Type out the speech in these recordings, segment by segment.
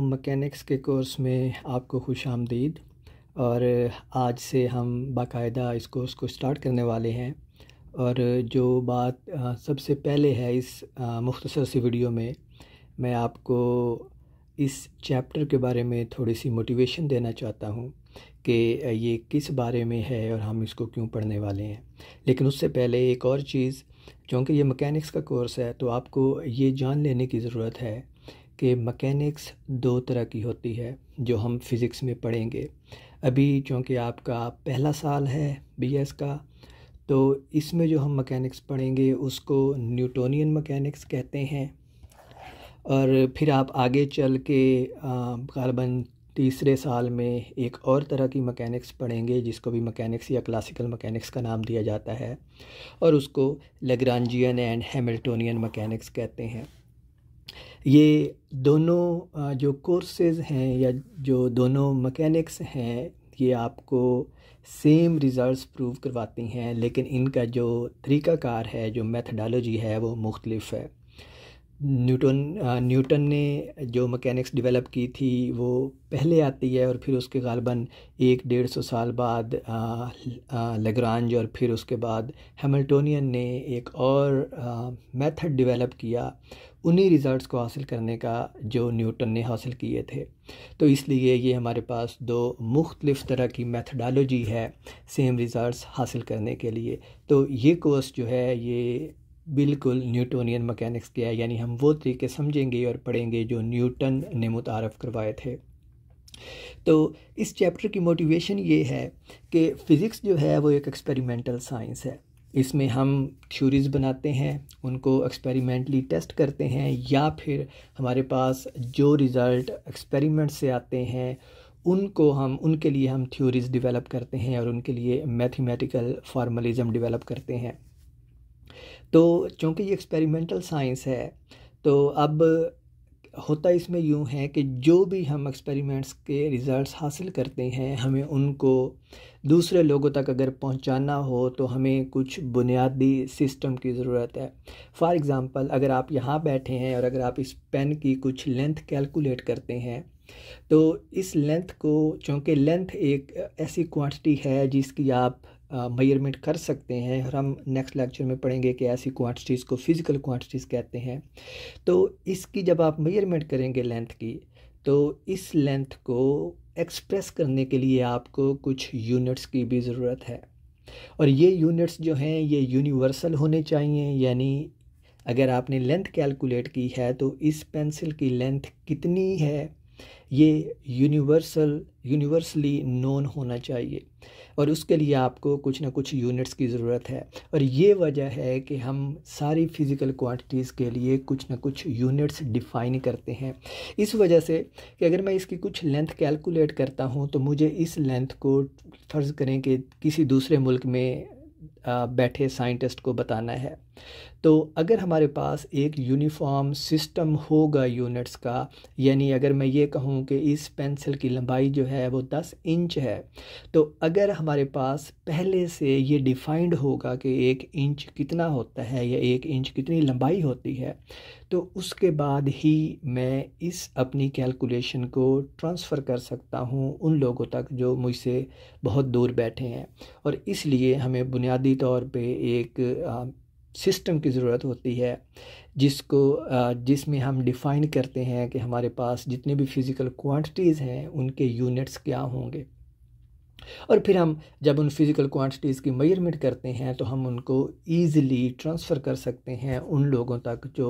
mechanics के course में आपको खुश आमदीद और आज से हम बाकायदा इस कोर्स को स्टार्ट करने वाले हैं और जो बात सबसे पहले है इस मुख्तसर सी वीडियो में मैं आपको इस चैप्टर के बारे में थोड़ी सी मोटिवेशन देना चाहता हूँ कि ये किस बारे में है और हम इसको क्यों पढ़ने वाले हैं लेकिन उससे पहले एक और चीज़ चूँकि ये मकैनिक्स का कोर्स है तो आपको ये जान लेने की ज़रूरत है कि मकैनिक्स दो तरह की होती है जो हम फिज़िक्स में पढ़ेंगे अभी चूँकि आपका पहला साल है बीएस का तो इसमें जो हम मकैनिक्स पढ़ेंगे उसको न्यूटोनियन मकैनिक्स कहते हैं और फिर आप आगे चल के गालबन तीसरे साल में एक और तरह की मकैनिक्स पढ़ेंगे जिसको भी मकैनिक्स या क्लासिकल मकैनिक्स का नाम दिया जाता है और उसको लेग्रांजियन एंड हैमिल्टोनियन मकैनिक्स कहते हैं ये दोनों जो कोर्सेज हैं या जो दोनों मकैनिक्स हैं ये आपको सेम रिज़ल्ट्स प्रूव करवाती हैं लेकिन इनका जो तरीक़ाकार है जो मेथडोलॉजी है वो मुख्तलफ़ है न्यूटन न्यूटन ने जो मकैनिक्स डेवलप की थी वो पहले आती है और फिर उसके गालबन एक डेढ़ सौ साल बाद लगरांज और फिर उसके बाद हेमल्टोनियन ने एक और मेथड डेवलप किया उन्हीं रिज़ल्ट्स को हासिल करने का जो न्यूटन ने हासिल किए थे तो इसलिए ये हमारे पास दो मुख्तलिफ़ तरह की मेथडालोजी है सेम रिज़ल्ट्स हासिल करने के लिए तो ये कोर्स जो है ये बिल्कुल न्यूटोनियन मैकेनिक्स किया है यानी हम वो तरीके समझेंगे और पढ़ेंगे जो न्यूटन ने मुतारफ़ करवाए थे तो इस चैप्टर की मोटिवेशन ये है कि फ़िज़िक्स जो है वो एक एक्सपेरिमेंटल साइंस है इसमें हम थ्योरीज़ बनाते हैं उनको एक्सपेरिमेंटली टेस्ट करते हैं या फिर हमारे पास जो रिज़ल्ट एक्सपेरिमेंट से आते हैं उनको हम उनके लिए हम थ्योरीज़ डेवलप करते हैं और उनके लिए मैथमेटिकल फार्मलिज़म डेवलप करते हैं तो चूँकि ये एक्सपेरिमेंटल साइंस है तो अब होता इसमें यूँ है कि जो भी हम एक्सपेरिमेंट्स के रिज़ल्ट्स हासिल करते हैं हमें उनको दूसरे लोगों तक अगर पहुंचाना हो तो हमें कुछ बुनियादी सिस्टम की ज़रूरत है फॉर एग्ज़ाम्पल अगर आप यहाँ बैठे हैं और अगर आप इस पेन की कुछ लेंथ कैलकुलेट करते हैं तो इस लेंथ को चूँकि लेंथ एक ऐसी क्वांटिटी है जिसकी आप मेयरमेंट कर सकते हैं और हम नेक्स्ट लेक्चर में पढ़ेंगे कि ऐसी क्वांटिटीज़ को फिज़िकल क्वांटिटीज़ कहते हैं तो इसकी जब आप मयरमेंट करेंगे लेंथ की तो इस लेंथ को एक्सप्रेस करने के लिए आपको कुछ यूनिट्स की भी ज़रूरत है और ये यूनिट्स जो हैं ये यूनिवर्सल होने चाहिए यानी अगर आपने लेंथ कैलकुलेट की है तो इस पेंसिल की लेंथ कितनी है ये यूनिवर्सल यूनिवर्सली नोन होना चाहिए और उसके लिए आपको कुछ ना कुछ यूनिट्स की ज़रूरत है और ये वजह है कि हम सारी फिज़िकल क्वांटिटीज़ के लिए कुछ ना कुछ यूनिट्स डिफ़ाइन करते हैं इस वजह से कि अगर मैं इसकी कुछ लेंथ कैलकुलेट करता हूँ तो मुझे इस लेंथ को फ़र्ज़ करें कि किसी दूसरे मुल्क में बैठे साइंटिस्ट को बताना है तो अगर हमारे पास एक यूनिफॉर्म सिस्टम होगा यूनिट्स का यानी अगर मैं ये कहूँ कि इस पेंसिल की लंबाई जो है वो 10 इंच है तो अगर हमारे पास पहले से ये डिफाइंड होगा कि एक इंच कितना होता है या एक इंच कितनी लंबाई होती है तो उसके बाद ही मैं इस अपनी कैलकुलेशन को ट्रांसफ़र कर सकता हूँ उन लोगों तक जो मुझसे बहुत दूर बैठे हैं और इसलिए हमें बुनियादी बुनियादी तौर पे एक सिस्टम की ज़रूरत होती है जिसको जिसमें हम डिफ़ाइन करते हैं कि हमारे पास जितने भी फिज़िकल क्वांटिटीज़ हैं उनके यूनिट्स क्या होंगे और फिर हम जब उन फिज़िकल क्वांटिटीज़ की मेजरमेंट करते हैं तो हम उनको ईज़िली ट्रांसफ़र कर सकते हैं उन लोगों तक जो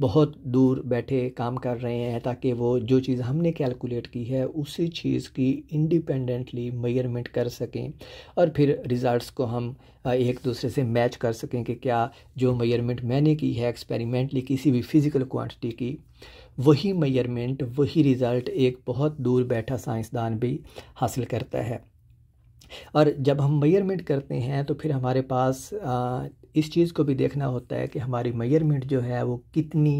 बहुत दूर बैठे काम कर रहे हैं ताकि वो जो चीज़ हमने कैलकुलेट की है उसी चीज़ की इंडिपेंडेंटली मेजरमेंट कर सकें और फिर रिज़ल्ट्स को हम एक दूसरे से मैच कर सकें कि क्या जो मेजरमेंट मैंने की है एक्सपेरिमेंटली किसी भी फिज़िकल क्वान्टिटी की वही मेजरमेंट वही रिज़ल्ट एक बहुत दूर बैठा साइंसदान भी हासिल करता है और जब हम मेयरमेंट करते हैं तो फिर हमारे पास इस चीज़ को भी देखना होता है कि हमारी मेयरमेंट जो है वो कितनी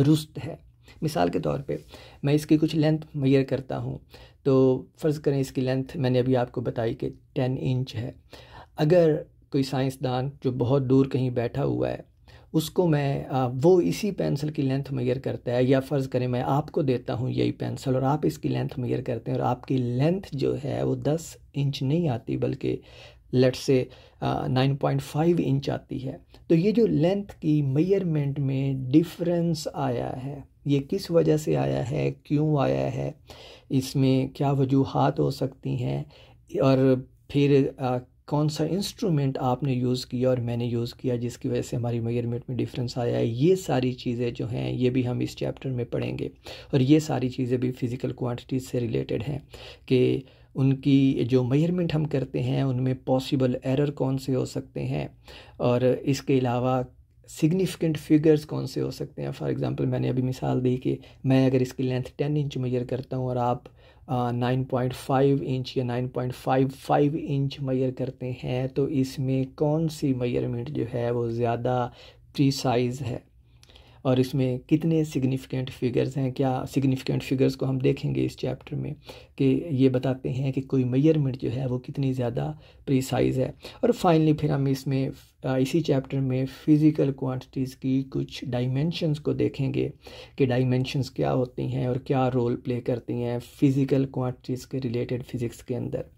दुरुस्त है मिसाल के तौर पे मैं इसकी कुछ लेंथ मेयर करता हूँ तो फ़र्ज़ करें इसकी लेंथ मैंने अभी आपको बताई कि टेन इंच है अगर कोई साइंसदान जो बहुत दूर कहीं बैठा हुआ है उसको मैं वो इसी पेंसिल की लेंथ मेयर करता है या फ़र्ज़ करें मैं आपको देता हूँ यही पेंसिल और आप इसकी लेंथ मेयर करते हैं और आपकी लेंथ जो है वो दस इंच नहीं आती बल्कि लेट से नाइन पॉइंट फाइव इंच आती है तो ये जो लेंथ की मेयरमेंट में डिफरेंस आया है ये किस वजह से आया है क्यों आया है इसमें क्या वजूहत हो सकती हैं और फिर आ, कौन सा इंस्ट्रूमेंट आपने यूज़ किया और मैंने यूज़ किया जिसकी वजह से हमारी मेजरमेंट में डिफरेंस आया है ये सारी चीज़ें जो हैं ये भी हम इस चैप्टर में पढ़ेंगे और ये सारी चीज़ें भी फ़िज़िकल क्वांटिटीज़ से रिलेटेड हैं कि उनकी जो मेजरमेंट हम करते हैं उनमें पॉसिबल एरर कौन से हो सकते हैं और इसके अलावा सिग्निफिकेंट फिगर्स कौन से हो सकते हैं फॉर एग्जांपल मैंने अभी मिसाल दी कि मैं अगर इसकी लेंथ टेन इंच मैयर करता हूँ और आप नाइन पॉइंट फाइव इंच या nine point five five inch measure करते हैं तो इसमें कौन सी मैयरमेंट जो है वो ज़्यादा प्रीसाइज है और इसमें कितने सिग्निफिकेंट फिगर्स हैं क्या सिग्निफिकेंट फिगर्स को हम देखेंगे इस चैप्टर में कि ये बताते हैं कि कोई मेयरमेंट जो है वो कितनी ज़्यादा प्रिसाइज है और फाइनली फिर हम इसमें इसी चैप्टर में फिज़िकल क्वांटिटीज़ की कुछ डाइमेंशंस को देखेंगे कि डाइमेंशंस क्या होती हैं और क्या रोल प्ले करती हैं फिज़िकल क्वांटिटीज़ के रिलेटेड फिज़िक्स के अंदर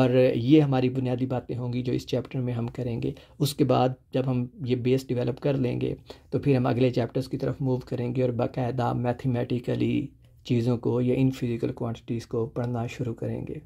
और ये हमारी बुनियादी बातें होंगी जो इस चैप्टर में हम करेंगे उसके बाद जब हम ये बेस डिवेलप कर लेंगे तो फिर हम अगले चैप्टर्स उसकी तरफ मूव करेंगे और बाकायदा मैथमेटिकली चीज़ों को या इन फिज़िकल क्वांटिटीज़ को पढ़ना शुरू करेंगे